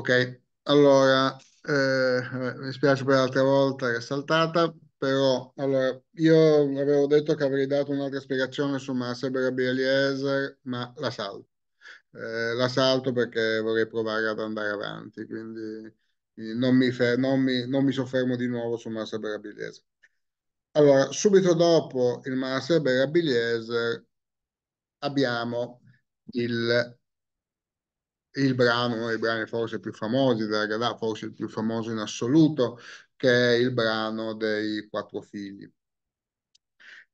Ok, allora, eh, mi spiace per l'altra volta che è saltata, però allora, io avevo detto che avrei dato un'altra spiegazione su Marcel Eliezer, ma la salto. Eh, la salto perché vorrei provare ad andare avanti, quindi non mi, non mi, non mi soffermo di nuovo su Marcel Eliezer. Allora, subito dopo il Marcel Eliezer abbiamo il il brano, uno dei brani forse più famosi della Gadà, forse il più famoso in assoluto, che è il brano dei quattro figli.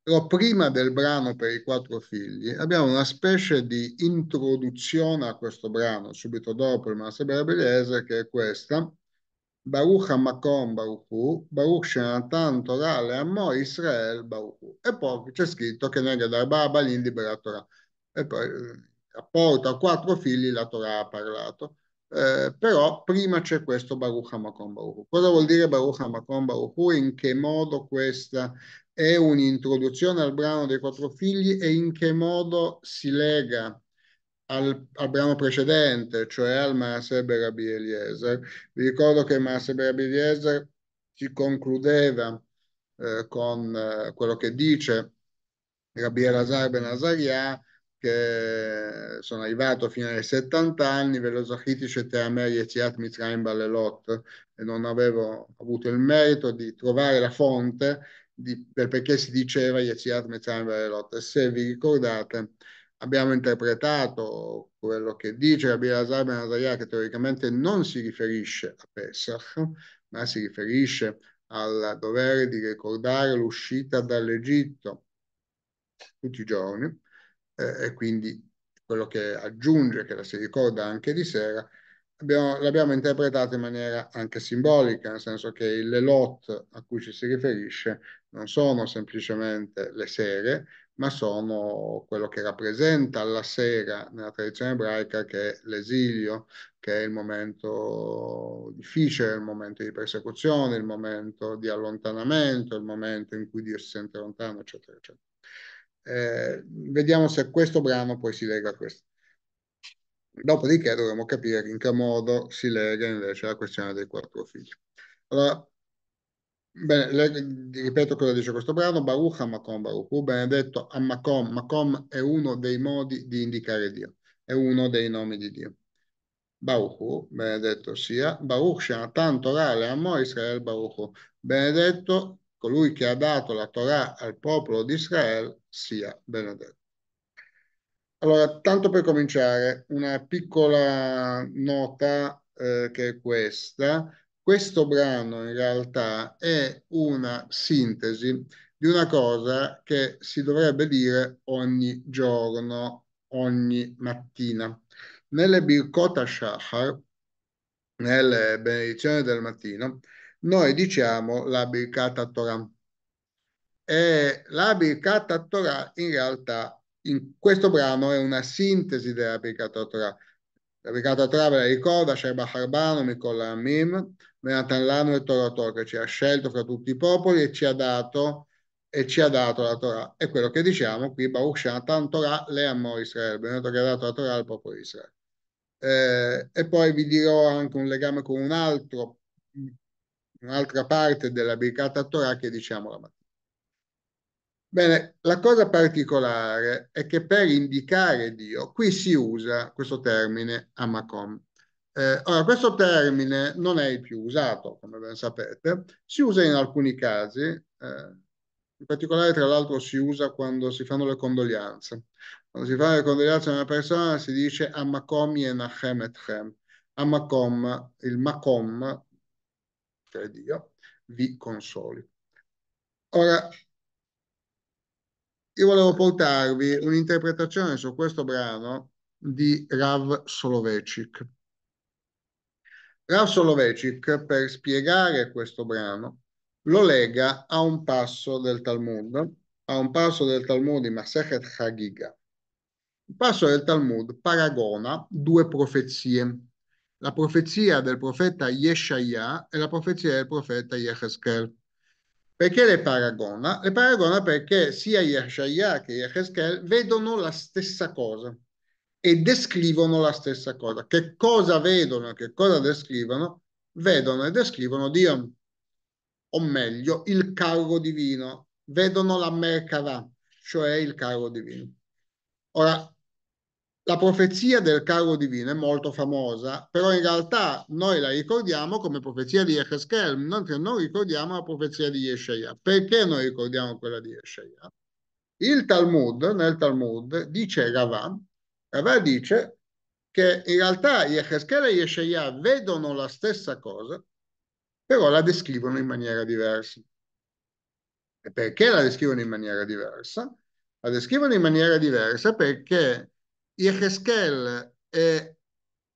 Però prima del brano per i quattro figli abbiamo una specie di introduzione a questo brano, subito dopo il Masabra Belese, che è questa. Baruch Hamakom Baruch Hu, Baruch Shenatan Torah Leammo Israel Baruch Hu. E poi c'è scritto che nega Darbaba l'indibera Torah. E poi apporta quattro figli la Torah ha parlato. Eh, però prima c'è questo Baruch HaMakom Baruch Cosa vuol dire Baruch HaMakom Baruch In che modo questa è un'introduzione al brano dei quattro figli e in che modo si lega al, al brano precedente, cioè al Maaseh Rabbi Eliezer. Vi ricordo che Maaseh Rabbi Eliezer si concludeva eh, con eh, quello che dice Rabbi Elazar Ben Azariah che sono arrivato fino ai 70 anni, ve lo Veloso Hitish a me, Yetziat Mitzrayim Balelot e non avevo avuto il merito di trovare la fonte di, per perché si diceva Yetziat Mitzrayim Balelot. E se vi ricordate, abbiamo interpretato quello che dice Rabbi Lazar Ben Azariah che teoricamente non si riferisce a Pesach, ma si riferisce al dovere di ricordare l'uscita dall'Egitto tutti i giorni eh, e quindi quello che aggiunge, che la si ricorda anche di sera, l'abbiamo interpretato in maniera anche simbolica, nel senso che le lot a cui ci si riferisce non sono semplicemente le sere, ma sono quello che rappresenta la sera nella tradizione ebraica, che è l'esilio, che è il momento difficile, il momento di persecuzione, il momento di allontanamento, il momento in cui Dio si sente lontano, eccetera, eccetera. Eh, vediamo se questo brano poi si lega a questo. Dopodiché dovremo capire in che modo si lega invece la questione dei quattro figli. Allora, bene, le, ripeto cosa dice questo brano, Baruch Amakom Baruch, Hu benedetto Amakom, Makom è uno dei modi di indicare Dio, è uno dei nomi di Dio. Baruch Hu, benedetto sia, Baruch Shanatan Torah Leamo Israel Baruch Hu, benedetto colui che ha dato la Torah al popolo di Israele sia benedetto. Allora, tanto per cominciare, una piccola nota eh, che è questa. Questo brano in realtà è una sintesi di una cosa che si dovrebbe dire ogni giorno, ogni mattina. Nelle Birkot Shahar, nelle benedizioni del mattino, noi diciamo la Birkata Torah. E la Birkata Torah in realtà in questo brano è una sintesi della Birkata Torah. La Birkata Torah ve la ricorda, Sherba Harbano, Nicola Amim, Menatan Lano e Torator, che ci ha scelto fra tutti i popoli e ci ha dato, e ci ha dato la Torah. È quello che diciamo qui, Baruch Shanatan Torah, le amò Israele, benedetto che ha dato la Torah al popolo di Israele. Eh, e poi vi dirò anche un legame con un altro un'altra parte della Bricata Torah che diciamo la mattina. Bene, la cosa particolare è che per indicare Dio qui si usa questo termine Amakom. Eh, ora, questo termine non è il più usato, come ben sapete, si usa in alcuni casi, eh, in particolare tra l'altro si usa quando si fanno le condoglianze. Quando si fa le condoglianze a una persona si dice Amakom Yenachem Etchem. Amakom, il Makom cioè Dio, vi consoli. Ora, io volevo portarvi un'interpretazione su questo brano di Rav Solovecic. Rav Solovecic, per spiegare questo brano, lo lega a un passo del Talmud, a un passo del Talmud di Masechet Chagiga. Il passo del Talmud paragona due profezie la profezia del profeta Yeshaya e la profezia del profeta Yeheskel. Perché le paragona? Le paragona perché sia Yeshaya che Yeheskel vedono la stessa cosa e descrivono la stessa cosa. Che cosa vedono, e che cosa descrivono? Vedono e descrivono Dio, o meglio, il carro divino. Vedono la Merkava, cioè il carro divino. Ora, la profezia del carro divino è molto famosa, però in realtà noi la ricordiamo come profezia di Ezechiel, mentre non ricordiamo la profezia di Yeshaya. Perché noi ricordiamo quella di Yeshaya? Il Talmud, nel Talmud, dice Ravà, Ravà dice che in realtà Yehezkel e Yeshaya vedono la stessa cosa, però la descrivono in maniera diversa. E perché la descrivono in maniera diversa? La descrivono in maniera diversa perché Yeheskel è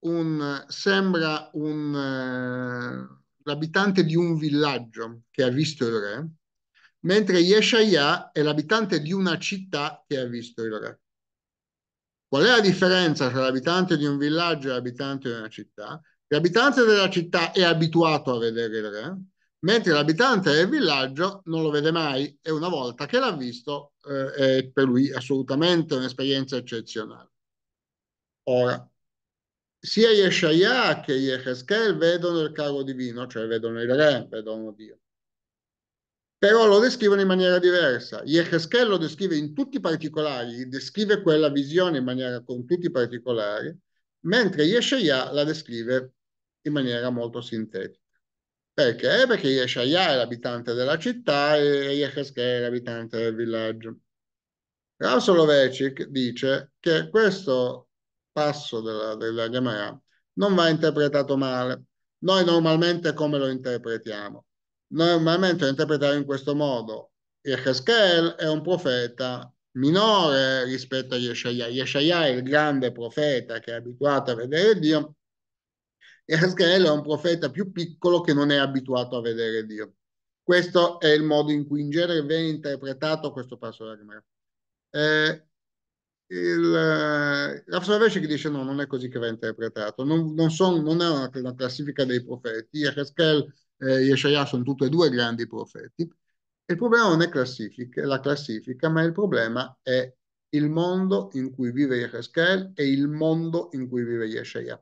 un, sembra un, eh, l'abitante di un villaggio che ha visto il re, mentre Yeshaya è l'abitante di una città che ha visto il re. Qual è la differenza tra l'abitante di un villaggio e l'abitante di una città? L'abitante della città è abituato a vedere il re, mentre l'abitante del villaggio non lo vede mai e una volta che l'ha visto eh, è per lui assolutamente un'esperienza eccezionale. Ora, sia Yeshaya che Yeheskel vedono il carro divino, cioè vedono il re, vedono Dio. Però lo descrivono in maniera diversa. Yeheskel lo descrive in tutti i particolari, descrive quella visione in maniera con tutti i particolari, mentre Yeshaya la descrive in maniera molto sintetica. Perché? Eh, perché Yeshaya è l'abitante della città e Yeheskel è l'abitante del villaggio. Rav Solovecic dice che questo passo della, della Gemara non va interpretato male. Noi normalmente come lo interpretiamo? Normalmente lo interpretiamo in questo modo. Yecheskel è un profeta minore rispetto a Yeshaya. Yeshaya è il grande profeta che è abituato a vedere Dio. Yecheskel è un profeta più piccolo che non è abituato a vedere Dio. Questo è il modo in cui in genere viene interpretato questo passo della Gemara. Eh, il, eh, la Sovescia che dice no, non è così che va interpretato, non, non, son, non è una, una, classifica dei profeti, Yeheskel e Yeshaya sono tutti e due grandi profeti, il problema non è classifica, la classifica, ma il problema è il mondo in cui vive Yeheskel e il mondo in cui vive Yeshaya.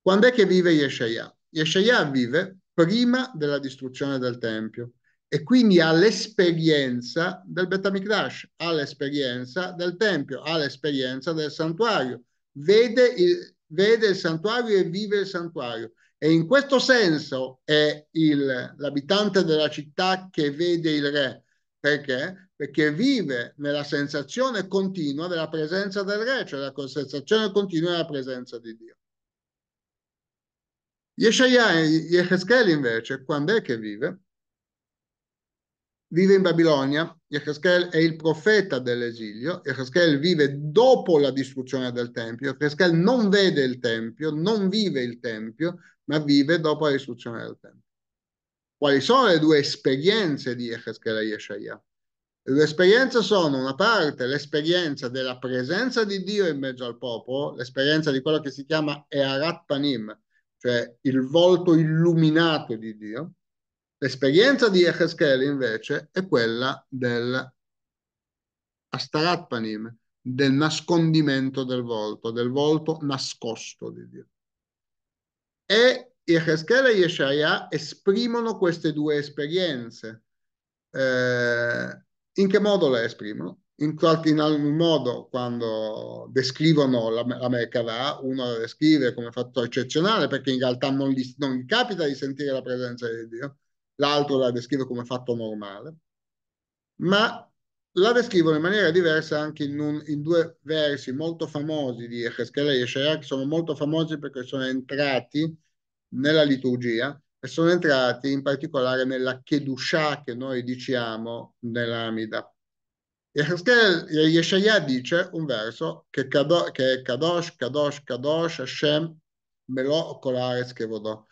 Quando è che vive Yeshaya? Yeshaya vive prima della distruzione del Tempio, e quindi all'esperienza del Betamikdash, all'esperienza del Tempio, all'esperienza del santuario. Vede il, vede il santuario e vive il santuario. E in questo senso è il, l'abitante della città che vede il re. Perché? Perché vive nella sensazione continua della presenza del re, cioè la sensazione continua della presenza di Dio. Yeshaya e Yehezkel invece, quando è che vive? vive in Babilonia, Yecheskel è il profeta dell'esilio, Yecheskel vive dopo la distruzione del Tempio, Yecheskel non vede il Tempio, non vive il Tempio, ma vive dopo la distruzione del Tempio. Quali sono le due esperienze di Yecheskel e Yeshaya? Le due esperienze sono, una parte, l'esperienza della presenza di Dio in mezzo al popolo, l'esperienza di quello che si chiama Earat Panim, cioè il volto illuminato di Dio, L'esperienza di Ezechiel invece è quella del Astaratpanim, del nascondimento del volto, del volto nascosto di Dio. E Ezechiel e Yeshaya esprimono queste due esperienze. Eh, in che modo le esprimono? In qualche in alcun modo, quando descrivono la, la Merkavah, uno la descrive come fatto eccezionale perché in realtà non gli, non gli capita di sentire la presenza di Dio l'altro la descrive come fatto normale, ma la descrivono in maniera diversa anche in, un, in due versi molto famosi di Ezechiel e Yeshaya, che sono molto famosi perché sono entrati nella liturgia e sono entrati in particolare nella Kedushah che noi diciamo nell'Amida. Ezechiel e Yeshaya dice un verso che, che è Kadosh, Kadosh, Kadosh, Hashem, Melo, Kolares, Kevodò.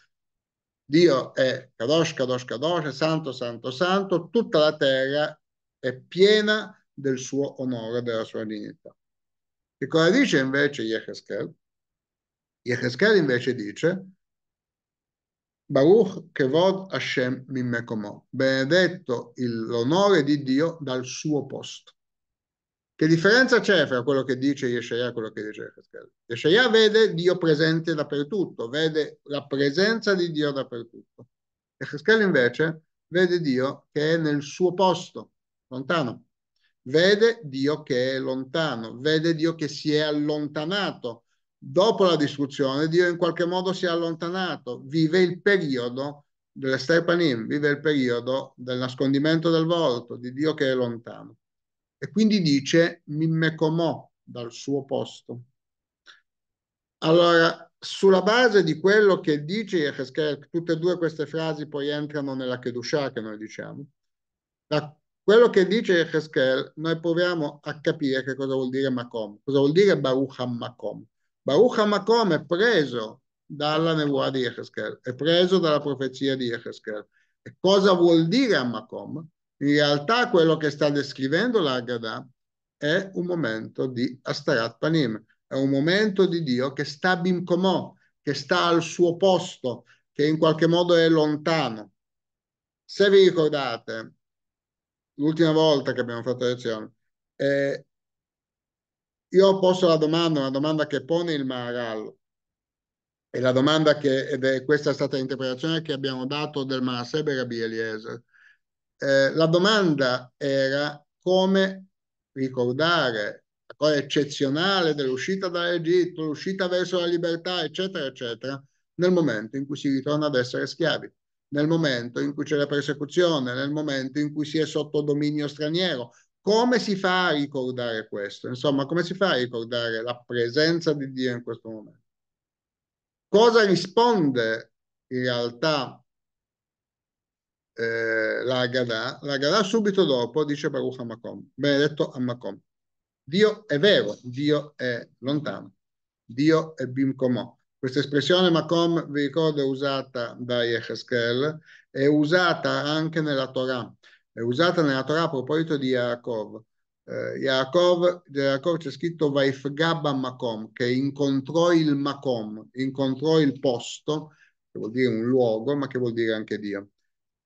Dio è Kadosh, Kadosh, Kadosh, è santo, santo, santo, tutta la terra è piena del suo onore, della sua dignità. Che cosa dice invece Yeheskel? Yeheskel invece dice Baruch Kevod Hashem Mimekomo, benedetto l'onore di Dio dal suo posto. Che differenza c'è fra quello che dice Yeshaya e quello che dice Yeshaya? Yeshaya vede Dio presente dappertutto, vede la presenza di Dio dappertutto. E Yeshaya invece vede Dio che è nel suo posto, lontano. Vede Dio che è lontano, vede Dio che si è allontanato. Dopo la distruzione Dio in qualche modo si è allontanato, vive il periodo dell'esterpanim, vive il periodo del nascondimento del volto, di Dio che è lontano e quindi dice mimmecomò dal suo posto. Allora, sulla base di quello che dice Yeheskel, tutte e due queste frasi poi entrano nella Kedushah che noi diciamo, da quello che dice Yeheskel noi proviamo a capire che cosa vuol dire Makom, cosa vuol dire Baruch HaMakom. Baruch HaMakom è preso dalla nevoa di Yeheskel, è preso dalla profezia di Yeheskel. E cosa vuol dire Makom? In realtà quello che sta descrivendo l'Agada è un momento di Astarat Panim, è un momento di Dio che sta bimcomò, che sta al suo posto, che in qualche modo è lontano. Se vi ricordate, l'ultima volta che abbiamo fatto lezione, eh, io ho posto la domanda, una domanda che pone il Maharal, e la domanda che, ed è questa è stata l'interpretazione che abbiamo dato del Mahasebe Rabbi Eliezer, eh, la domanda era come ricordare la cosa eccezionale dell'uscita dall'Egitto, l'uscita verso la libertà, eccetera, eccetera, nel momento in cui si ritorna ad essere schiavi, nel momento in cui c'è la persecuzione, nel momento in cui si è sotto dominio straniero. Come si fa a ricordare questo? Insomma, come si fa a ricordare la presenza di Dio in questo momento? Cosa risponde in realtà eh, la l'Agada subito dopo dice Baruch Hamakom, benedetto Hamakom. Dio è vero, Dio è lontano, Dio è Bimkomò. Questa espressione Makom, vi ricordo, è usata da Yecheskel, è usata anche nella Torah, è usata nella Torah a proposito di Yaakov. Eh, Yaakov, Yaakov c'è scritto Vaifgaba Makom, che incontrò il Makom, incontrò il posto, che vuol dire un luogo, ma che vuol dire anche Dio.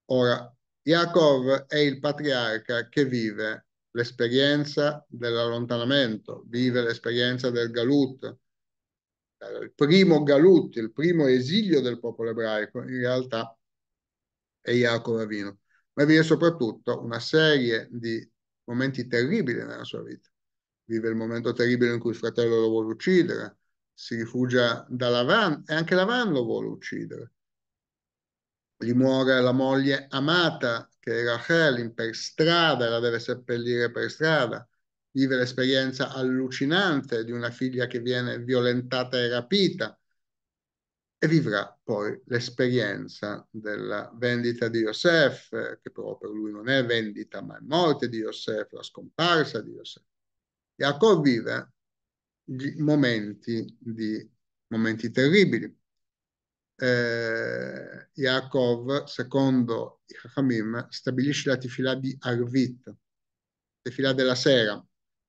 Ora, Yaakov è il patriarca che vive l'esperienza dell'allontanamento, vive l'esperienza del Galut, il primo Galut, il primo esilio del popolo ebraico, in realtà è Yaakov Avino, ma vive soprattutto una serie di momenti terribili nella sua vita. Vive il momento terribile in cui il fratello lo vuole uccidere, si rifugia da Lavan e anche Lavan lo vuole uccidere gli muore la moglie amata, che è Rachel, per strada, la deve seppellire per strada, vive l'esperienza allucinante di una figlia che viene violentata e rapita, e vivrà poi l'esperienza della vendita di Yosef, che però per lui non è vendita, ma è morte di Yosef, la scomparsa di Yosef. Jacob vive momenti, di, momenti terribili eh, Yaakov, secondo i Chachamim, stabilisce la tefila di Arvit, tefila della sera.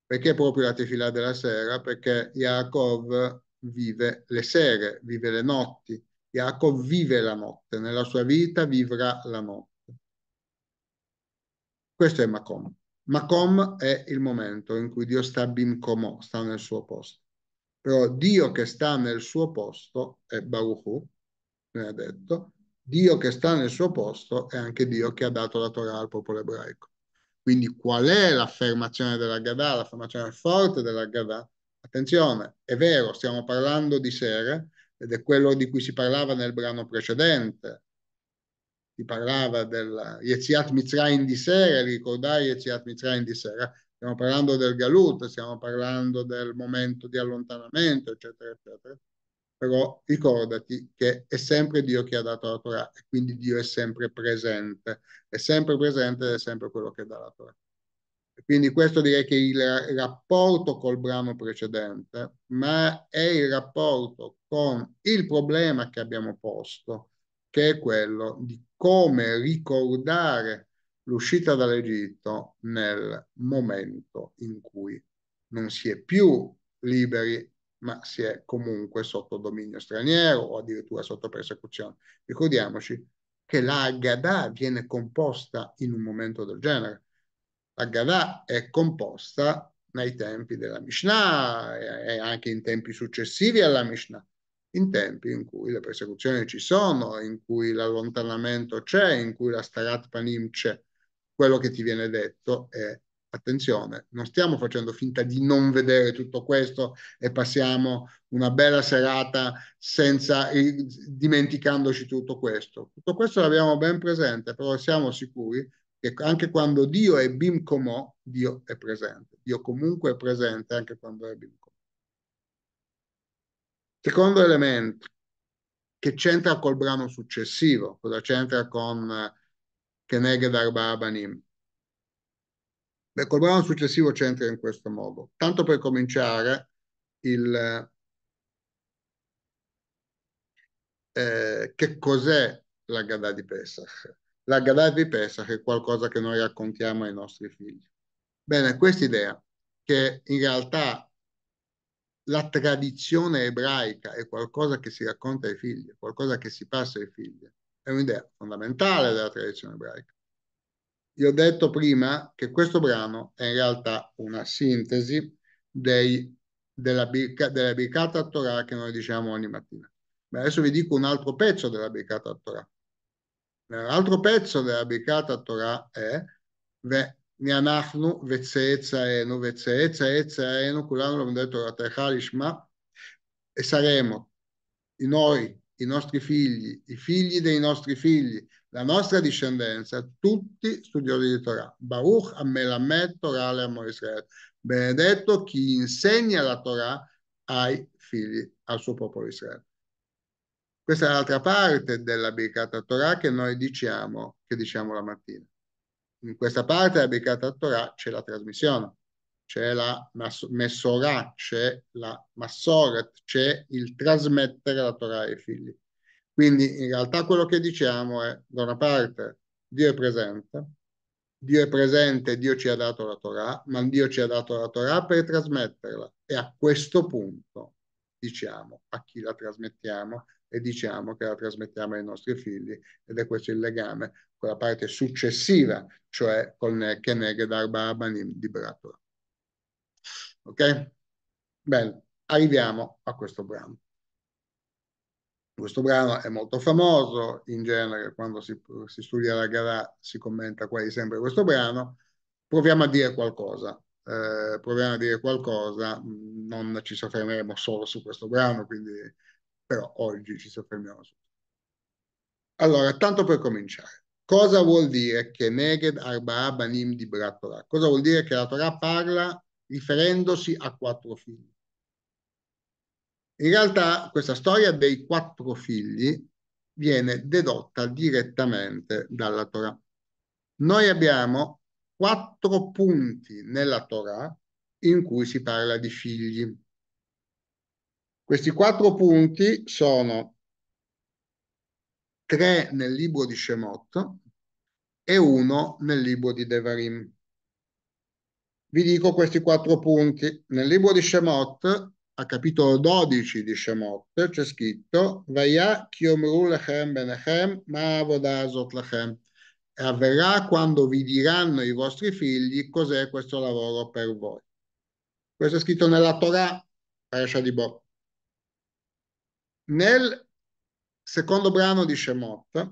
Perché proprio la tefila della sera? Perché Yaakov vive le sere, vive le notti. Yaakov vive la notte, nella sua vita vivrà la notte. Questo è Makom. Makom è il momento in cui Dio sta bimcomò, sta nel suo posto. Però Dio che sta nel suo posto è Baruch ne ha detto, Dio che sta nel suo posto è anche Dio che ha dato la Torah al popolo ebraico. Quindi qual è l'affermazione della Gadà, l'affermazione forte della Gadà? Attenzione, è vero, stiamo parlando di Sere ed è quello di cui si parlava nel brano precedente. Si parlava del Yeziat Mitzrayim di Sere, ricordai Yeziat Mitzrayim di Sere. Stiamo parlando del Galut, stiamo parlando del momento di allontanamento, eccetera, eccetera però ricordati che è sempre Dio che ha dato la Torah e quindi Dio è sempre presente, è sempre presente ed è sempre quello che dà la Torah. Quindi questo direi che è il rapporto col brano precedente, ma è il rapporto con il problema che abbiamo posto, che è quello di come ricordare l'uscita dall'Egitto nel momento in cui non si è più liberi ma si è comunque sotto dominio straniero o addirittura sotto persecuzione. Ricordiamoci che la Gadà viene composta in un momento del genere. La Gadà è composta nei tempi della Mishnah e anche in tempi successivi alla Mishnah, in tempi in cui le persecuzioni ci sono, in cui l'allontanamento c'è, in cui la starat panim c'è. Quello che ti viene detto è attenzione, non stiamo facendo finta di non vedere tutto questo e passiamo una bella serata senza dimenticandoci tutto questo. Tutto questo l'abbiamo ben presente, però siamo sicuri che anche quando Dio è bimcomo, Dio è presente. Dio comunque è presente anche quando è bimcomo. Secondo elemento che c'entra col brano successivo, cosa c'entra con eh, Keneged Arba Abanim? Beh, col brano successivo c'entra in questo modo. Tanto per cominciare, il, eh, che cos'è la Gadà di Pesach? La Gadà di Pesach è qualcosa che noi raccontiamo ai nostri figli. Bene, questa idea che in realtà la tradizione ebraica è qualcosa che si racconta ai figli, qualcosa che si passa ai figli, è un'idea fondamentale della tradizione ebraica. Io ho detto prima che questo brano è in realtà una sintesi dei, della, birca, della Birkata Torah che noi diciamo ogni mattina. Ma adesso vi dico un altro pezzo della Birkata Torah. Eh, l'altro pezzo della Birkata Torah è Neanachnu Vezzeezaenu Vezzeezaenu Kulano Lomdeto Ratehalishma e saremo noi, i nostri figli, i figli dei nostri figli, la nostra discendenza, tutti studiosi di Torah. Baruch Amelamet Torah le Amor Israel. Benedetto chi insegna la Torah ai figli, al suo popolo Israele. Questa è l'altra parte della Bicata Torah che noi diciamo, che diciamo la mattina. In questa parte della Bicata Torah c'è la trasmissione, c'è la Messorah, c'è la Massoret, c'è il trasmettere la Torah ai figli. Quindi in realtà quello che diciamo è, da una parte, Dio è presente, Dio è presente, Dio ci ha dato la Torah, ma Dio ci ha dato la Torah per trasmetterla. E a questo punto diciamo a chi la trasmettiamo e diciamo che la trasmettiamo ai nostri figli ed è questo il legame con la parte successiva, cioè con Keneged Arba Abanim di Brator. Ok? Bene, arriviamo a questo brano. Questo brano è molto famoso, in genere quando si, si studia la gara si commenta quasi sempre questo brano. Proviamo a dire qualcosa, eh, proviamo a dire qualcosa, mm, non ci soffermeremo solo su questo brano, quindi, però oggi ci soffermiamo su. questo. Allora, tanto per cominciare. Cosa vuol dire che Neged Arba'a Banim di Torah? Cosa vuol dire che la Torah parla riferendosi a quattro figli? In realtà questa storia dei quattro figli viene dedotta direttamente dalla Torah. Noi abbiamo quattro punti nella Torah in cui si parla di figli. Questi quattro punti sono tre nel libro di Shemot e uno nel libro di Devarim. Vi dico questi quattro punti. Nel libro di Shemot a capitolo 12 di Shemot c'è scritto Vaya lechem benechem mavodazot lechem e avverrà quando vi diranno i vostri figli cos'è questo lavoro per voi. Questo è scritto nella Torah, Parasha di Bo. Nel secondo brano di Shemot,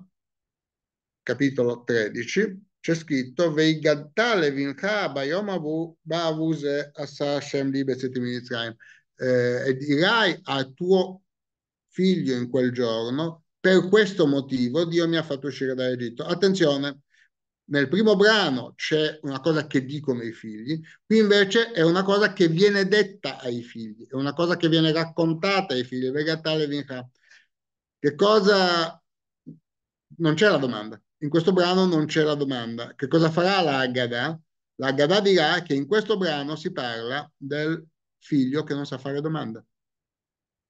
capitolo 13, c'è scritto Veigattale vincha bayom avu ba'avuse assa Hashem li bezetim Mitzrayim eh, e dirai al tuo figlio in quel giorno, per questo motivo Dio mi ha fatto uscire dall'Egitto. Attenzione, nel primo brano c'è una cosa che dicono i figli, qui invece è una cosa che viene detta ai figli, è una cosa che viene raccontata ai figli. Vegatale vinca. Che cosa... Non c'è la domanda. In questo brano non c'è la domanda. Che cosa farà la Haggadah? La Haggadah dirà che in questo brano si parla del figlio che non sa fare domanda.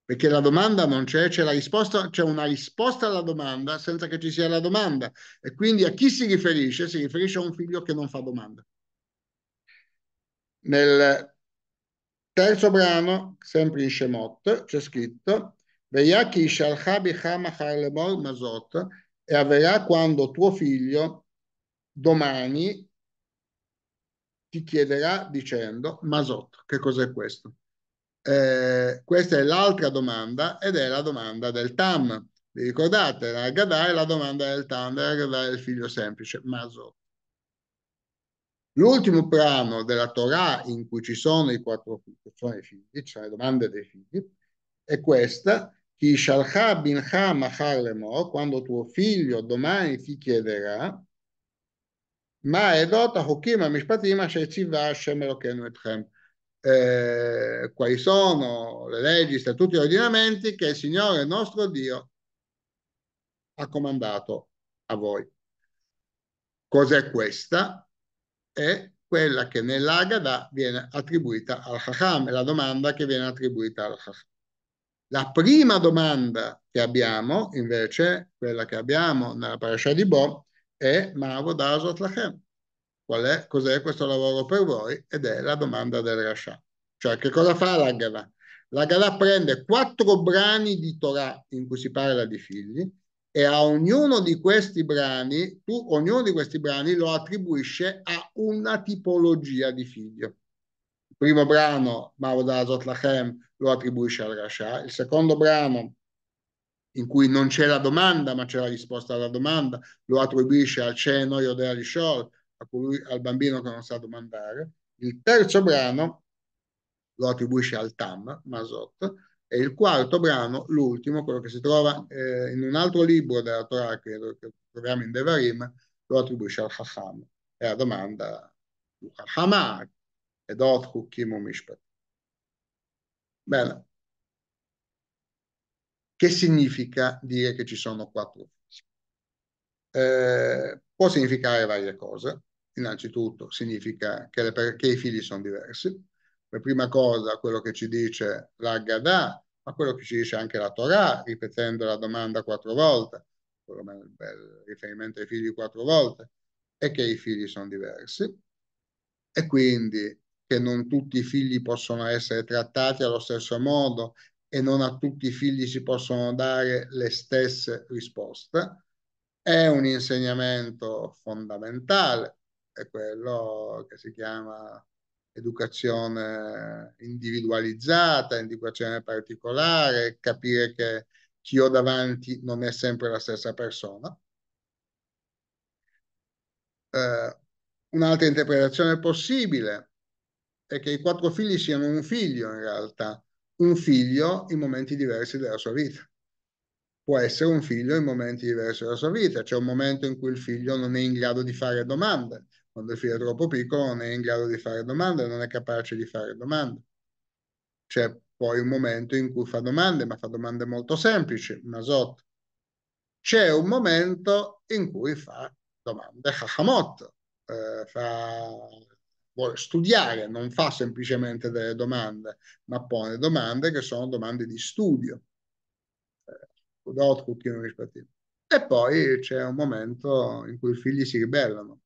Perché la domanda non c'è, c'è la risposta, c'è una risposta alla domanda senza che ci sia la domanda. E quindi a chi si riferisce? Si riferisce a un figlio che non fa domanda. Nel terzo brano, sempre in Shemot, c'è scritto Mazot e avverrà quando tuo figlio domani ti chiederà dicendo Masot, che cos'è questo? Eh, questa è l'altra domanda ed è la domanda del Tam. Vi ricordate, la Gadà è la domanda del Tam, la Gadà è il figlio semplice, Masot. L'ultimo brano della Torah in cui ci sono i quattro figli, cioè i figli, ci le domande dei figli, è questa, Ki bincha machar quando tuo figlio domani ti chiederà, מה העדות, החוקים, המשפטים אשר ציווה השם אלוקינו אתכם. Eh, quali sono le leggi, i statuti e gli ordinamenti che il Signore nostro Dio ha comandato a voi. Cos'è questa? È quella che nell'Agada viene attribuita al Chacham, è la domanda che viene attribuita al Chacham. La prima domanda che abbiamo, invece, quella che abbiamo nella parasha di Bo, è Ma'avodaso Atlachem. Qual è, cos'è questo lavoro per voi? Ed è la domanda del Rasha. Cioè, che cosa fa la Gala? La Gala prende quattro brani di Torah in cui si parla di figli e a ognuno di questi brani, tu ognuno di questi brani lo attribuisce a una tipologia di figlio. Il primo brano, Ma'avodaso Atlachem, lo attribuisce al Rasha. Il secondo brano, in cui non c'è la domanda ma c'è la risposta alla domanda, lo attribuisce al ceno e della Rishol, al bambino che non sa domandare. Il terzo brano lo attribuisce al Tam, Masot, e il quarto brano, l'ultimo, quello che si trova eh, in un altro libro della Torah, credo, che troviamo in Devarim, lo attribuisce al Chacham. È la domanda Chachamah, ed Othu Kimu Mishpat. Bene. Che significa dire che ci sono quattro fasi? Eh, può significare varie cose. Innanzitutto significa che, le, che i figli sono diversi. Per prima cosa quello che ci dice l'Aggadà, ma quello che ci dice anche la Torah, ripetendo la domanda quattro volte, il riferimento ai figli quattro volte, è che i figli sono diversi e quindi che non tutti i figli possono essere trattati allo stesso modo e non a tutti i figli si possono dare le stesse risposte. È un insegnamento fondamentale, è quello che si chiama educazione individualizzata, educazione particolare, capire che chi ho davanti non è sempre la stessa persona. Eh, un'altra interpretazione possibile è che i quattro figli siano un figlio in realtà, un figlio in momenti diversi della sua vita. Può essere un figlio in momenti diversi della sua vita, c'è un momento in cui il figlio non è in grado di fare domande, quando il figlio è troppo piccolo non è in grado di fare domande, non è capace di fare domande. C'è poi un momento in cui fa domande, ma fa domande molto semplici, masot. C'è un momento in cui fa domande hachamot, eh, fa vuole studiare, non fa semplicemente delle domande, ma pone domande che sono domande di studio. Eh, e poi c'è un momento in cui i figli si ribellano.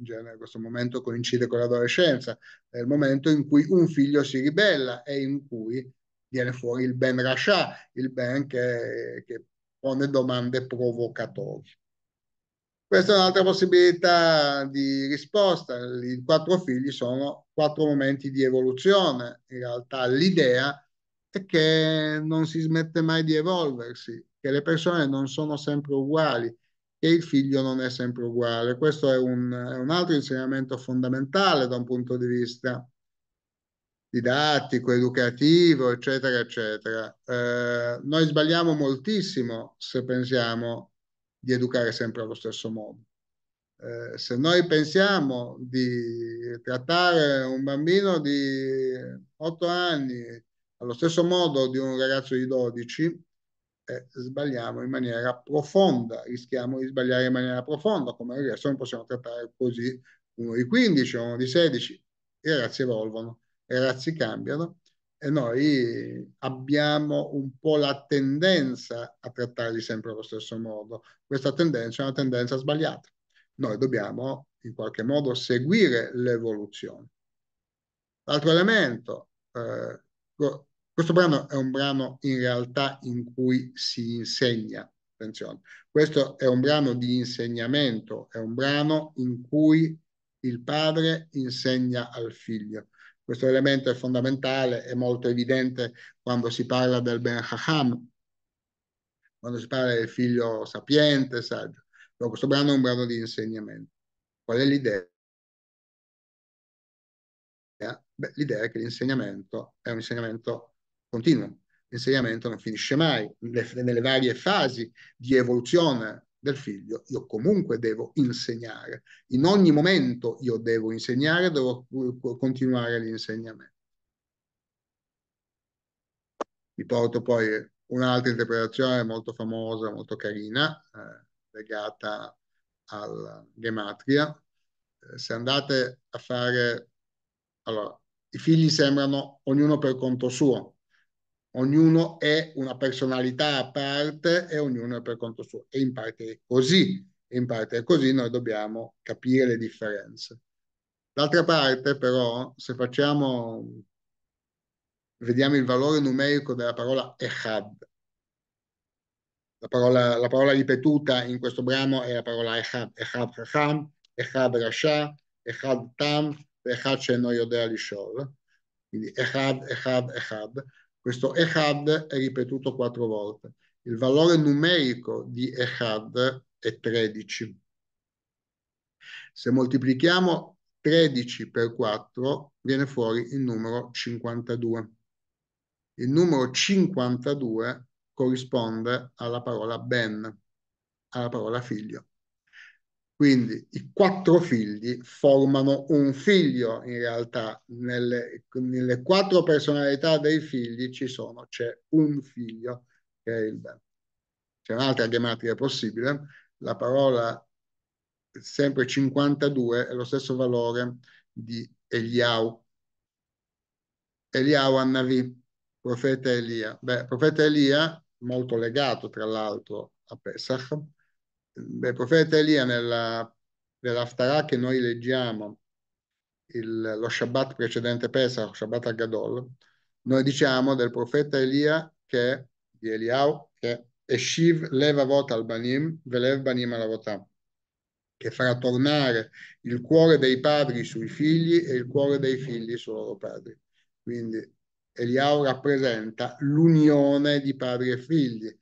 In genere questo momento coincide con l'adolescenza, è il momento in cui un figlio si ribella e in cui viene fuori il ben Rasha, il ben che, che pone domande provocatorie. Questa è un'altra possibilità di risposta. I quattro figli sono quattro momenti di evoluzione. In realtà l'idea è che non si smette mai di evolversi, che le persone non sono sempre uguali, che il figlio non è sempre uguale. Questo è un, è un altro insegnamento fondamentale da un punto di vista didattico, educativo, eccetera, eccetera. Eh, noi sbagliamo moltissimo se pensiamo di educare sempre allo stesso modo. Eh, se noi pensiamo di trattare un bambino di 8 anni allo stesso modo di un ragazzo di 12, eh, sbagliamo in maniera profonda, rischiamo di sbagliare in maniera profonda, come adesso non possiamo trattare così uno di 15, o uno di 16, i ragazzi evolvono, i ragazzi cambiano noi abbiamo un po' la tendenza a trattarli sempre allo stesso modo. Questa tendenza è una tendenza sbagliata. Noi dobbiamo in qualche modo seguire l'evoluzione. L'altro elemento, eh, questo brano è un brano in realtà in cui si insegna, attenzione, questo è un brano di insegnamento, è un brano in cui il padre insegna al figlio. Questo elemento è fondamentale, è molto evidente quando si parla del Ben Haham, quando si parla del figlio sapiente, saggio. Però questo brano è un brano di insegnamento. Qual è l'idea? l'idea è che l'insegnamento è un insegnamento continuo, l'insegnamento non finisce mai, nelle varie fasi di evoluzione del figlio, io comunque devo insegnare, in ogni momento io devo insegnare, devo eh, continuare l'insegnamento. Vi porto poi un'altra interpretazione molto famosa, molto carina, eh, legata alla gematria. Eh, se andate a fare... Allora, i figli sembrano ognuno per conto suo, ognuno è una personalità a parte e ognuno è per conto suo. E in parte è così, e in parte è così, noi dobbiamo capire le differenze. D'altra parte, però, se facciamo, vediamo il valore numerico della parola Echad, la parola, la parola ripetuta in questo brano è la parola Echad, Echad Raham, Echad Rasha, Echad Tam, Echad Shenoyodea Lishol. Quindi Echad, Echad, Echad. Questo Echad è ripetuto quattro volte. Il valore numerico di Echad è 13. Se moltiplichiamo 13 per 4 viene fuori il numero 52. Il numero 52 corrisponde alla parola ben, alla parola figlio. Quindi i quattro figli formano un figlio in realtà, nelle, nelle quattro personalità dei figli ci sono, c'è un figlio che è il Bene. C'è un'altra grammatica possibile, la parola sempre 52 è lo stesso valore di Eliau. Eliau Annavi, profeta Elia. Beh, profeta Elia, molto legato tra l'altro a Pesach, il profeta Elia nella, nell'Aftarah che noi leggiamo, il, lo Shabbat precedente Pesach, lo Shabbat a Gadol, noi diciamo del profeta Elia che, di Eliau, che Eshiv levavot al-banim, velev banim alavotà, che farà tornare il cuore dei padri sui figli e il cuore dei figli sui loro padri. Quindi Eliau rappresenta l'unione di padri e figli,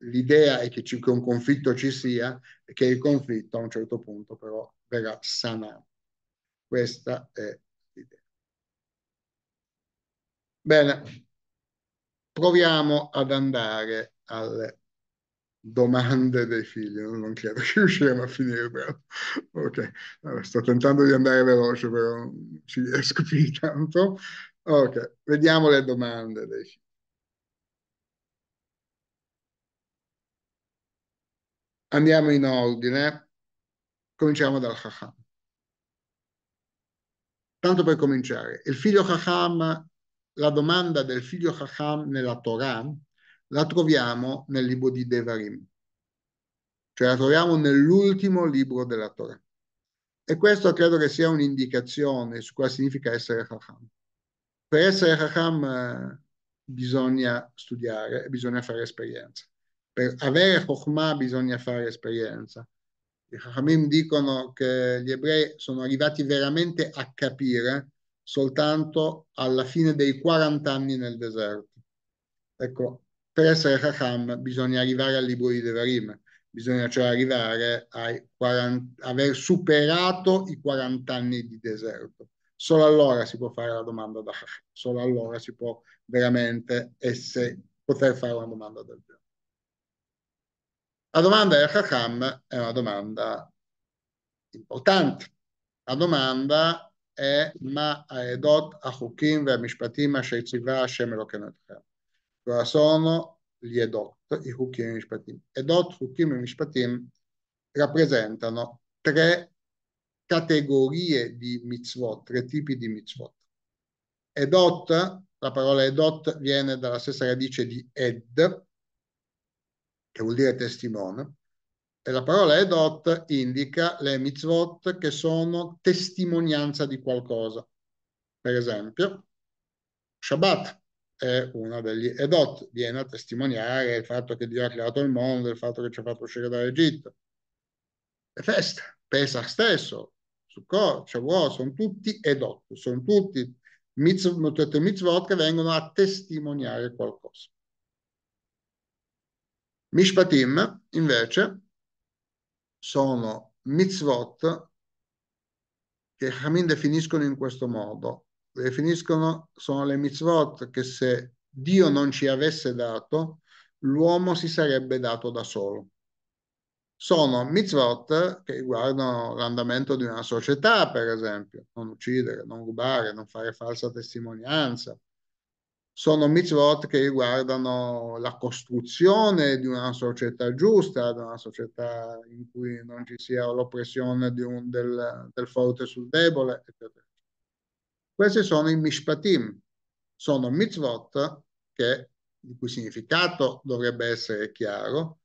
l'idea è che, ci, che un conflitto ci sia e che il conflitto a un certo punto però verrà sanato. Questa è l'idea. Bene, proviamo ad andare alle domande dei figli, non, credo che riusciremo a finire però. Ok, allora, sto tentando di andare veloce però non ci riesco più tanto. Ok, vediamo le domande dei figli. Andiamo in ordine. Cominciamo dal Chacham. Tanto per cominciare, il figlio Chacham, la domanda del figlio Chacham nella Torah la troviamo nel libro di Devarim, cioè la troviamo nell'ultimo libro della Torah. E questo credo che sia un'indicazione su cosa significa essere Chacham. Per essere Chacham eh, bisogna studiare, bisogna fare esperienza per avere Chokhmah bisogna fare esperienza. I Chachamim dicono che gli ebrei sono arrivati veramente a capire soltanto alla fine dei 40 anni nel deserto. Ecco, per essere Chacham bisogna arrivare al libro di Devarim, bisogna cioè arrivare ai aver superato i 40 anni di deserto. Solo allora si può fare la domanda da Chacham, solo allora si può veramente essere, poter fare una domanda del genere. La domanda del Hakam è una domanda importante. La domanda è ma aedot achukim ve mishpatim asher tzivah Hashem Elokeinu etchem. Cosa sono gli edot, i hukim e i mishpatim? Edot, hukim e mishpatim rappresentano tre categorie di mitzvot, tre tipi di mitzvot. Edot, la parola edot viene dalla stessa radice di ed, che vuol dire testimone, e la parola edot indica le mitzvot che sono testimonianza di qualcosa. Per esempio, Shabbat è uno degli edot, viene a testimoniare il fatto che Dio ha creato il mondo, il fatto che ci ha fatto uscire dall'Egitto. Le festa, Pesach stesso, Sukkot, Shavuot, sono tutti edot, sono tutti mitzvot, mitzvot che vengono a testimoniare qualcosa. Mishpatim, invece, sono mitzvot che Hamin definiscono in questo modo. Definiscono, sono le mitzvot che se Dio non ci avesse dato, l'uomo si sarebbe dato da solo. Sono mitzvot che riguardano l'andamento di una società, per esempio, non uccidere, non rubare, non fare falsa testimonianza, sono mitzvot che riguardano la costruzione di una società giusta, di una società in cui non ci sia l'oppressione un, del, del, forte sul debole, eccetera. Questi sono i mishpatim, sono mitzvot che, il cui significato dovrebbe essere chiaro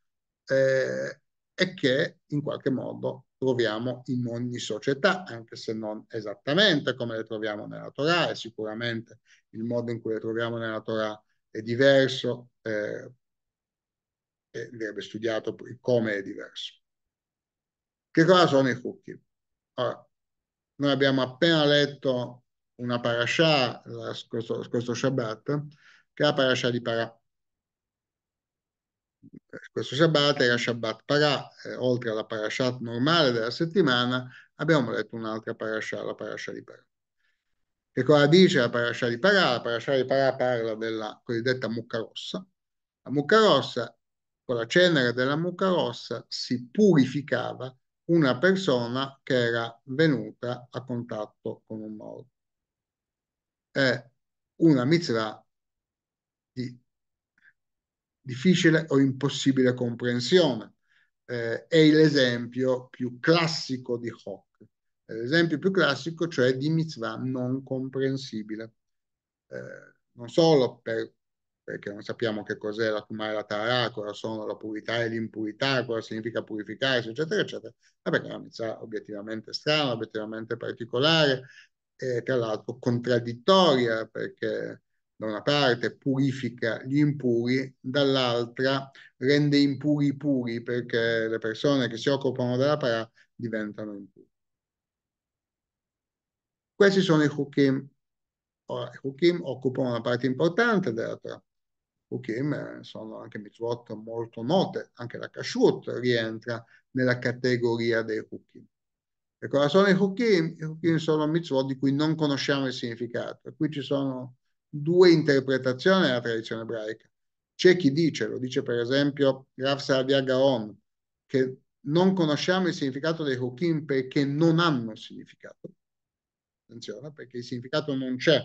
eh, e che in qualche modo troviamo in ogni società, anche se non esattamente come le troviamo nella Torah, e sicuramente il modo in cui le troviamo nella Torah è diverso, eh, e verrebbe studiato come è diverso. Che cosa sono i Hukim? Allora, noi abbiamo appena letto una parasha lo scorso, scorso Shabbat, che è la parasha di Parà questo Shabbat era Shabbat Parah, eh, oltre alla parashat normale della settimana abbiamo letto un'altra Parashat, la Parashat di Parah. Che cosa dice la Parashat di Parah? La Parashat di Parah parla della cosiddetta mucca rossa. La mucca rossa, con la cenere della mucca rossa, si purificava una persona che era venuta a contatto con un morto. È una mitzvah di difficile o impossibile comprensione. Eh, è l'esempio più classico di Hock, l'esempio più classico cioè di mitzvah non comprensibile. Eh, non solo per, perché non sappiamo che cos'è la tumare la tarà, cosa sono la purità e l'impurità, cosa significa purificarsi, eccetera, eccetera, ma perché è una mitzvah obiettivamente strana, obiettivamente particolare, e eh, tra l'altro contraddittoria, perché da una parte purifica gli impuri, dall'altra rende impuri i puri perché le persone che si occupano della Parà diventano impuri. Questi sono i Hukim. Ora, i Hukim occupano una parte importante della Torah. Hukim eh, sono anche mitzvot molto note, anche la Kashut rientra nella categoria dei Hukim. E cosa sono i Hukim? I Hukim sono mitzvot di cui non conosciamo il significato. E qui ci sono due interpretazioni della tradizione ebraica. C'è chi dice, lo dice per esempio Rav Sadia Gaon, che non conosciamo il significato dei Hukim perché non hanno significato. Attenzione, perché il significato non c'è.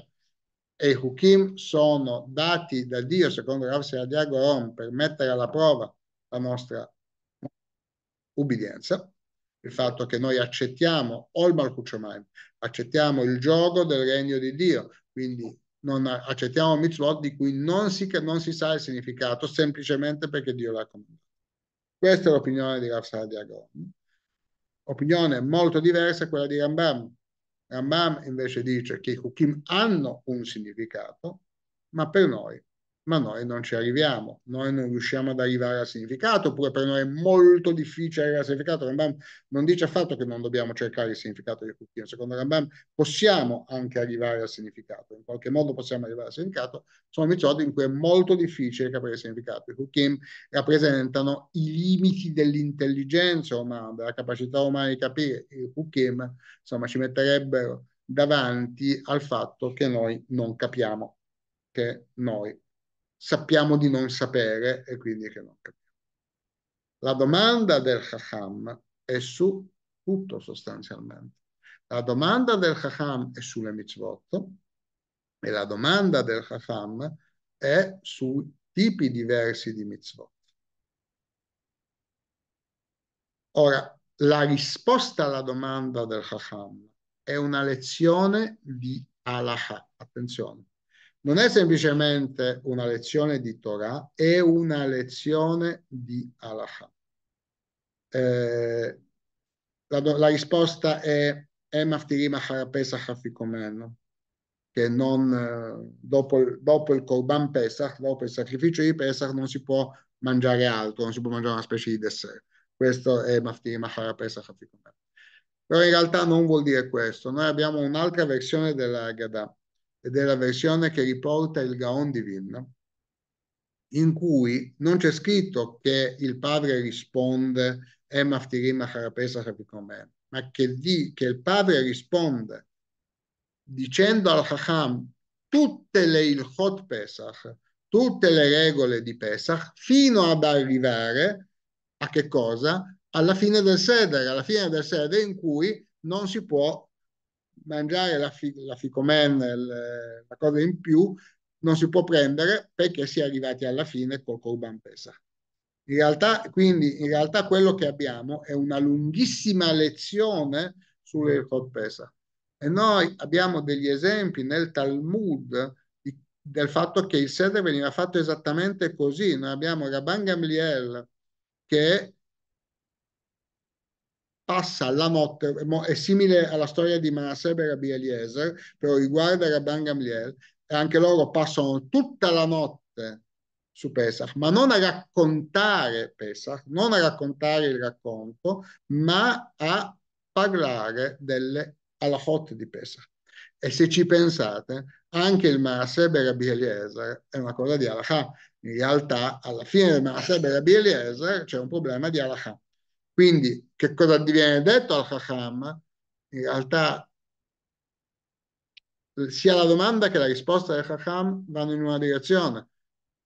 E i Hukim sono dati da Dio, secondo Rav Sadia Gaon, per mettere alla prova la nostra ubbidienza, il fatto che noi accettiamo Olmar Kuchomaim, accettiamo il gioco del regno di Dio, quindi non accettiamo mitzvot di cui non si, non si sa il significato semplicemente perché Dio l'ha comandato. Questa è l'opinione di Rav Sadia Gaon. Opinione molto diversa è quella di Rambam. Rambam invece dice che i Hukim hanno un significato, ma per noi ma noi non ci arriviamo, noi non riusciamo ad arrivare al significato, oppure per noi è molto difficile arrivare al significato. Rambam non dice affatto che non dobbiamo cercare il significato di Cucchino, secondo Rambam possiamo anche arrivare al significato, in qualche modo possiamo arrivare al significato, sono episodi in cui è molto difficile capire il significato. I Cucchim rappresentano i limiti dell'intelligenza umana, della capacità umana di capire. I Cucchim, insomma, ci metterebbero davanti al fatto che noi non capiamo, che noi sappiamo di non sapere e quindi che non capiamo. La domanda del Chacham è su tutto sostanzialmente. La domanda del Chacham è sulle mitzvot e la domanda del Chacham è su tipi diversi di mitzvot. Ora, la risposta alla domanda del Chacham è una lezione di halakha. Attenzione, non è semplicemente una lezione di Torah, è una lezione di Halakha. Eh, la, la, risposta è che non, dopo, dopo il Korban Pesach, dopo il sacrificio di Pesach, non si può mangiare altro, non si può mangiare una specie di dessert. Questo è Maftirim Pesach Afikomen. Però in realtà non vuol dire questo. Noi abbiamo un'altra versione della Gadda ed è la versione che riporta il Gaon Divin, Vilna, in cui non c'è scritto che il padre risponde Emma eh, Ftirima Harapesa Hapikomem, ma che, di, che il padre risponde dicendo al Hacham tutte le Ilchot Pesach, tutte le regole di Pesach, fino ad arrivare a che cosa? Alla fine del Seder, alla fine del Seder in cui non si può mangiare la, fi- la ficomen, la cosa in più, non si può prendere perché si è arrivati alla fine col Corban Pesa. In realtà, quindi, in realtà quello che abbiamo è una lunghissima lezione sulle Pesa. E noi abbiamo degli esempi nel Talmud di, del fatto che il seder veniva fatto esattamente così. Noi abbiamo Rabban Gamliel che passa la notte, è simile alla storia di Manasseh e Rabbi Eliezer, però riguarda Rabban Gamliel, e anche loro passano tutta la notte su Pesach, ma non a raccontare Pesach, non a raccontare il racconto, ma a parlare delle halachot di Pesach. E se ci pensate, anche il e Rabbi Eliezer è una cosa di halakha. In realtà, alla fine del e Rabbi Eliezer c'è un problema di halakha quindi che cosa viene detto al Chacham? In realtà sia la domanda che la risposta del Chacham vanno in una direzione.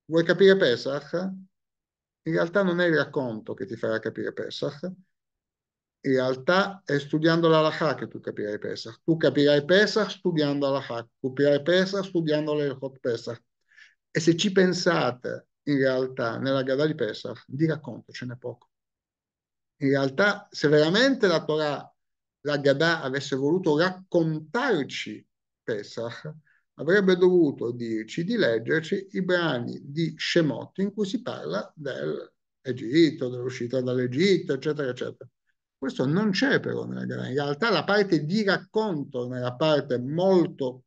Vuoi capire Pesach? In realtà non è il racconto che ti farà capire Pesach, in realtà è studiando l'Alaha che tu capirai Pesach. Tu capirai Pesach studiando l'Alachà, capirai Pesach studiando l'Elchot Pesach. E se ci pensate, in realtà, nella Gada di Pesach, di racconto ce n'è poco. In realtà, se veramente la Torah, la Gabà, avesse voluto raccontarci Pesach, avrebbe dovuto dirci di leggerci i brani di Shemot in cui si parla dell'Egitto, dell'uscita dall'Egitto, eccetera, eccetera. Questo non c'è però nella Gabà. In realtà la parte di racconto, nella parte molto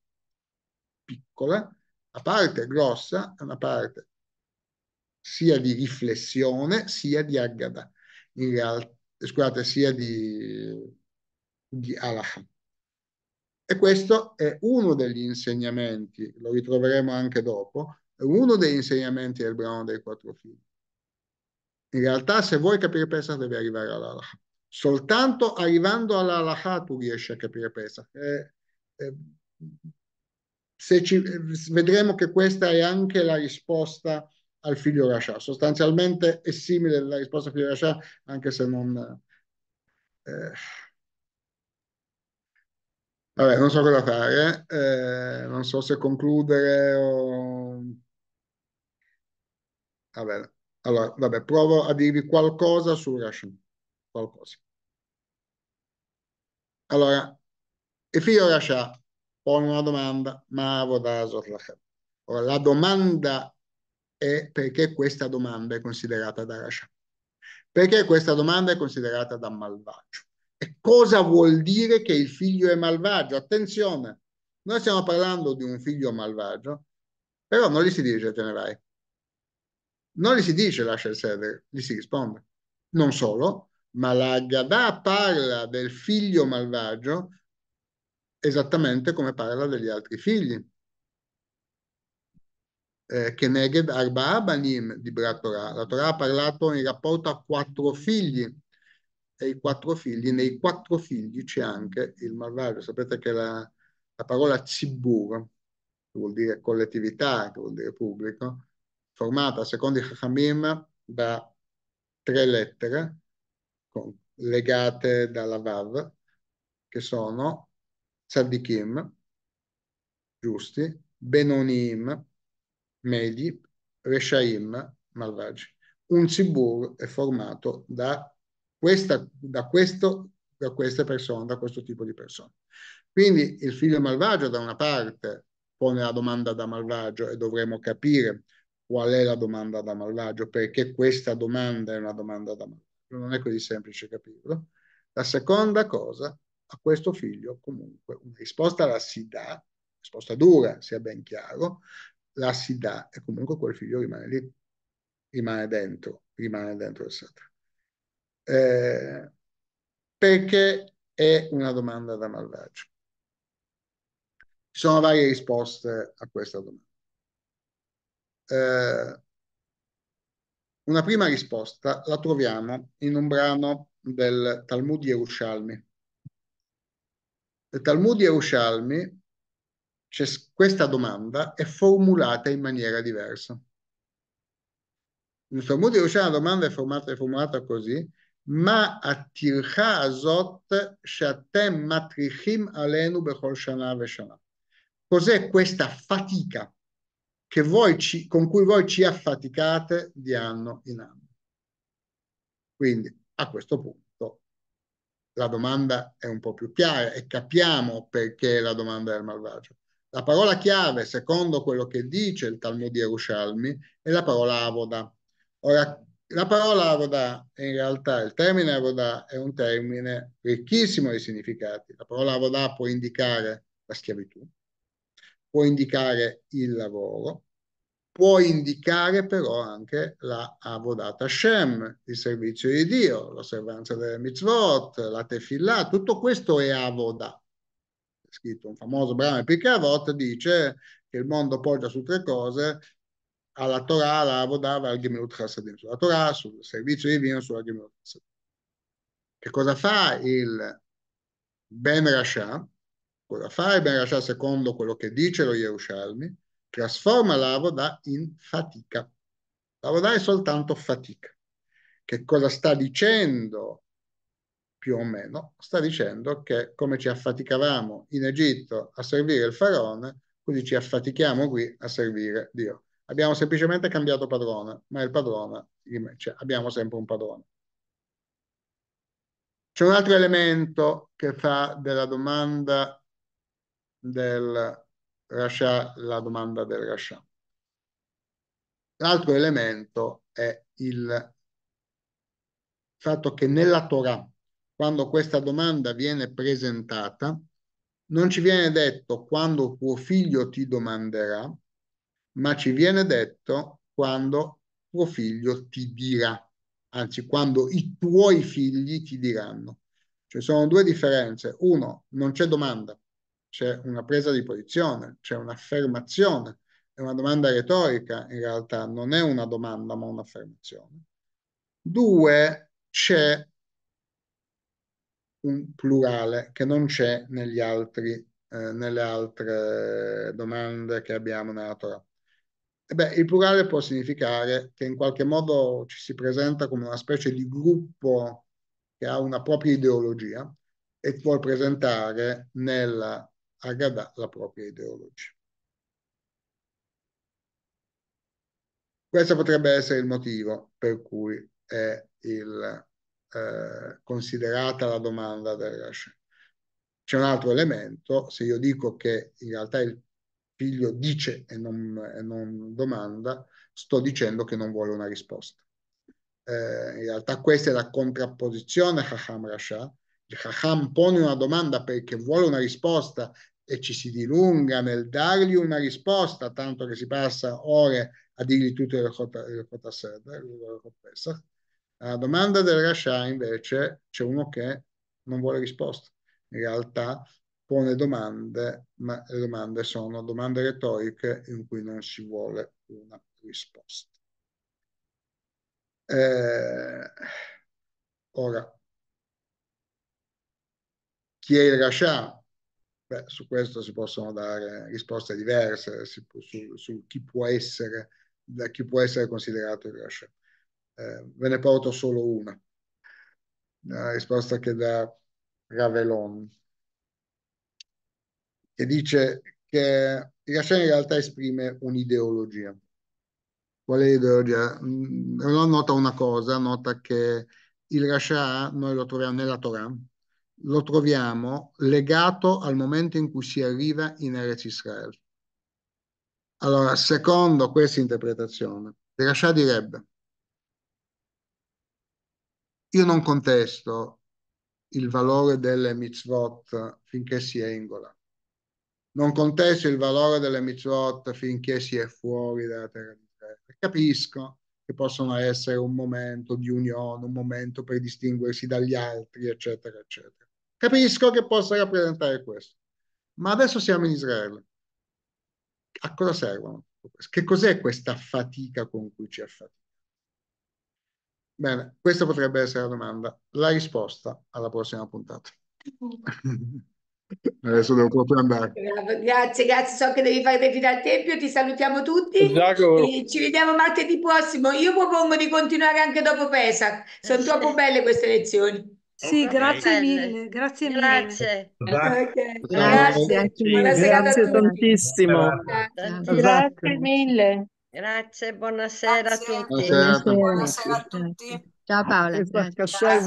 piccola, la parte grossa è una parte sia di riflessione sia di Agabà in realtà, scusate, sia di, di Alaha. E questo è uno degli insegnamenti, lo ritroveremo anche dopo, è uno degli insegnamenti del brano dei quattro figli. In realtà, se vuoi capire Pesach, devi arrivare all'Alaha. Soltanto arrivando all'Alaha tu riesci a capire Pesach. E, e, se ci, vedremo che questa è anche la risposta al figlio Rasha. Sostanzialmente è simile la risposta al figlio Rasha, anche se non... Eh, vabbè, non so cosa fare, eh, non so se concludere o... Vabbè, allora, vabbè, provo a dirvi qualcosa su Rasha, qualcosa. Allora, il figlio Rasha pone una domanda, ma Ora, la domanda è perché questa domanda è considerata da Rasha. Perché questa domanda è considerata da malvagio? E cosa vuol dire che il figlio è malvagio? Attenzione, noi stiamo parlando di un figlio malvagio, però non gli si dice te ne vai. Non gli si dice lascia il server, gli si risponde. Non solo, ma la Gadà parla del figlio malvagio esattamente come parla degli altri figli eh, Keneged Arba Abanim di Brat Torah. La Torah ha parlato in rapporto a quattro figli e i quattro figli, nei quattro figli c'è anche il malvagio. Sapete che la, la parola tzibur, che vuol dire collettività, che vuol dire pubblico, formata secondo i Chachamim da tre lettere legate dalla Vav, che sono Tzadikim, giusti, Benonim, Medi, Reshaim, malvagi. Un Sibur è formato da, questa, da, questo, da queste persone, da questo tipo di persone. Quindi il figlio malvagio da una parte pone la domanda da malvagio e dovremo capire qual è la domanda da malvagio, perché questa domanda è una domanda da malvagio. Non è così semplice capirlo. La seconda cosa, a questo figlio comunque una risposta la si dà, risposta dura, sia ben chiaro, la si dà e comunque quel figlio rimane lì, rimane dentro, rimane dentro il Satra. Eh, perché è una domanda da malvagio? Ci sono varie risposte a questa domanda. Eh, una prima risposta la troviamo in un brano del Talmud Yerushalmi. Il Talmud Yerushalmi cioè, questa domanda è formulata in maniera diversa. Talmud di Yerusha la domanda è formata, è formulata così, ma attircha azot shatem matrichim alenu bechol shana veshana. Cos'è questa fatica che voi ci, con cui voi ci affaticate di anno in anno? Quindi a questo punto la domanda è un po' più chiara e capiamo perché la domanda è malvagio. La parola chiave, secondo quello che dice il Talmud di Yerushalmi, è la parola avoda. Ora, la parola avoda, in realtà, il termine avoda è un termine ricchissimo di significati. La parola avoda può indicare la schiavitù, può indicare il lavoro, può indicare però anche la avodata Hashem, il servizio di Dio, l'osservanza delle mitzvot, la tefillah, tutto questo è avoda scritto un famoso brano di Piccarot, dice che il mondo poggia su tre cose, alla Torah, alla Avodava, al Gemilut Hasadim, sulla Torah, sul servizio divino, sulla Gemilut Hasadim. Che cosa fa il Ben Rasha? Cosa fa il Ben Rasha secondo quello che dice lo Yerushalmi? Trasforma la l'Avodah in fatica. La L'Avodah è soltanto fatica. Che cosa sta dicendo più o meno, sta dicendo che come ci affaticavamo in Egitto a servire il faraone, così ci affatichiamo qui a servire Dio. Abbiamo semplicemente cambiato padrone, ma il padrone, cioè abbiamo sempre un padrone. C'è un altro elemento che fa della domanda del Rasha la domanda del Rasha. L'altro elemento è il fatto che nella Torah quando questa domanda viene presentata, non ci viene detto quando tuo figlio ti domanderà, ma ci viene detto quando tuo figlio ti dirà, anzi quando i tuoi figli ti diranno. Ci cioè, sono due differenze. Uno, non c'è domanda, c'è una presa di posizione, c'è un'affermazione. È una domanda retorica, in realtà non è una domanda, ma un'affermazione. Due, c'è un plurale che non c'è negli altri, eh, nelle altre domande che abbiamo nella E beh, il plurale può significare che in qualche modo ci si presenta come una specie di gruppo che ha una propria ideologia e può presentare nella Haggadah la propria ideologia. Questo potrebbe essere il motivo per cui è il eh, considerata la domanda del Rashi. C'è un altro elemento, se io dico che in realtà il figlio dice e non, e non domanda, sto dicendo che non vuole una risposta. Eh, in realtà questa è la contrapposizione Chacham Rasha. Il Chacham pone una domanda perché vuole una risposta e ci si dilunga nel dargli una risposta, tanto che si passa ore a dirgli tutto il il Pesach alla domanda del Rasha invece c'è uno che non vuole risposta. In realtà pone domande, ma le domande sono domande retoriche in cui non si vuole una risposta. Eh, ora, chi è il Rasha? Beh, su questo si possono dare risposte diverse si, su, su chi, può essere, chi può essere considerato il Rasha eh, ve ne porto solo una. La risposta che dà Ravelon, che dice che Racine in realtà esprime un'ideologia. Qual è l'ideologia? Non mm, nota una cosa, nota che il Rasha noi lo troviamo nella Torah, lo troviamo legato al momento in cui si arriva in Eretz Israel. Allora, secondo questa interpretazione, il Rasha direbbe io non contesto il valore delle mitzvot finché si è in Gola. Non contesto il valore delle mitzvot finché si è fuori dalla terra di Israele. Capisco che possono essere un momento di unione, un momento per distinguersi dagli altri, eccetera, eccetera. Capisco che possa rappresentare questo. Ma adesso siamo in Israele. A cosa servono? Che cos'è questa fatica con cui ci affatichiamo? Bene, questa potrebbe essere la domanda. La risposta alla prossima puntata. Adesso devo proprio andare. Grazie, grazie. So che devi fare dei fino al tempio. Ti salutiamo tutti. ci vediamo martedì prossimo. Io propongo di continuare anche dopo Pesach. Sono troppo belle queste lezioni. Sì, okay. grazie mille, grazie mille. Grazie. Okay. Grazie, grazie, grazie tantissimo. Grazie, grazie mille. Grazie, buonasera grazie. a tutti. Buonasera, buonasera a tutti. Ciao Paola. Grazie.